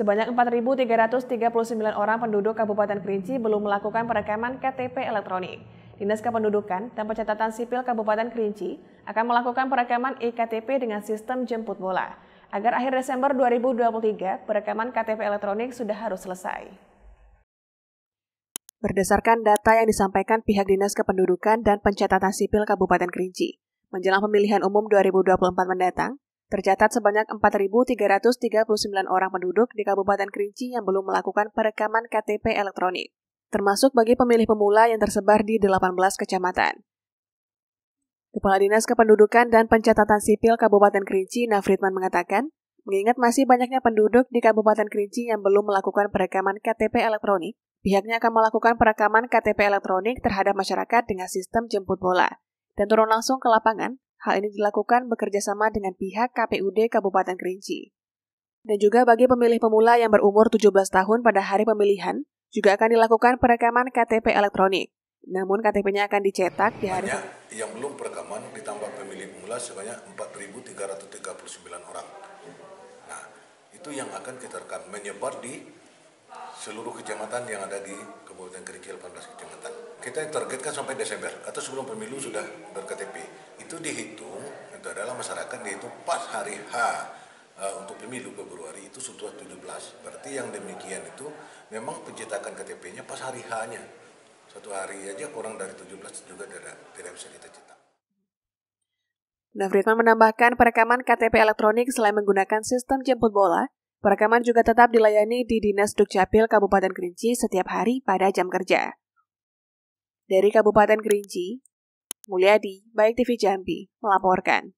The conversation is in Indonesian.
Sebanyak 4.339 orang penduduk Kabupaten Kerinci belum melakukan perekaman KTP elektronik. Dinas Kependudukan dan Pencatatan Sipil Kabupaten Kerinci akan melakukan perekaman iktp dengan sistem jemput bola. Agar akhir Desember 2023, perekaman KTP elektronik sudah harus selesai. Berdasarkan data yang disampaikan pihak Dinas Kependudukan dan Pencatatan Sipil Kabupaten Kerinci, menjelang pemilihan umum 2024 mendatang, Tercatat sebanyak 4.339 orang penduduk di Kabupaten Kerinci yang belum melakukan perekaman KTP elektronik, termasuk bagi pemilih pemula yang tersebar di 18 kecamatan. Kepala Dinas Kependudukan dan Pencatatan Sipil Kabupaten Kerinci, Nafritman mengatakan, mengingat masih banyaknya penduduk di Kabupaten Kerinci yang belum melakukan perekaman KTP elektronik, pihaknya akan melakukan perekaman KTP elektronik terhadap masyarakat dengan sistem jemput bola dan turun langsung ke lapangan Hal ini dilakukan bekerjasama dengan pihak KPUD Kabupaten Kerinci. Dan juga bagi pemilih pemula yang berumur 17 tahun pada hari pemilihan, juga akan dilakukan perekaman KTP elektronik. Namun KTP-nya akan dicetak di hari... Banyak yang belum perekaman ditambah pemilih pemula sebanyak 4.339 orang. Nah, itu yang akan kita rekam, menyebar di seluruh kecamatan yang ada di Kabupaten Kerinci 18 kecamatan. Kita targetkan sampai Desember atau sebelum pemilu sudah ber-KTP itu dihitung itu adalah masyarakat dihitung pas hari H uh, untuk pemilu Februari itu sudah 17 berarti yang demikian itu memang pencetakan KTP-nya pas hari H-nya satu hari aja kurang dari 17 juga tidak, tidak bisa kita cetak. Nafritman menambahkan perekaman KTP elektronik selain menggunakan sistem jemput bola, perekaman juga tetap dilayani di Dinas Dukcapil Kabupaten Kerinci setiap hari pada jam kerja. Dari Kabupaten Kerinci, Mulyadi, Baik TV Jambi, melaporkan.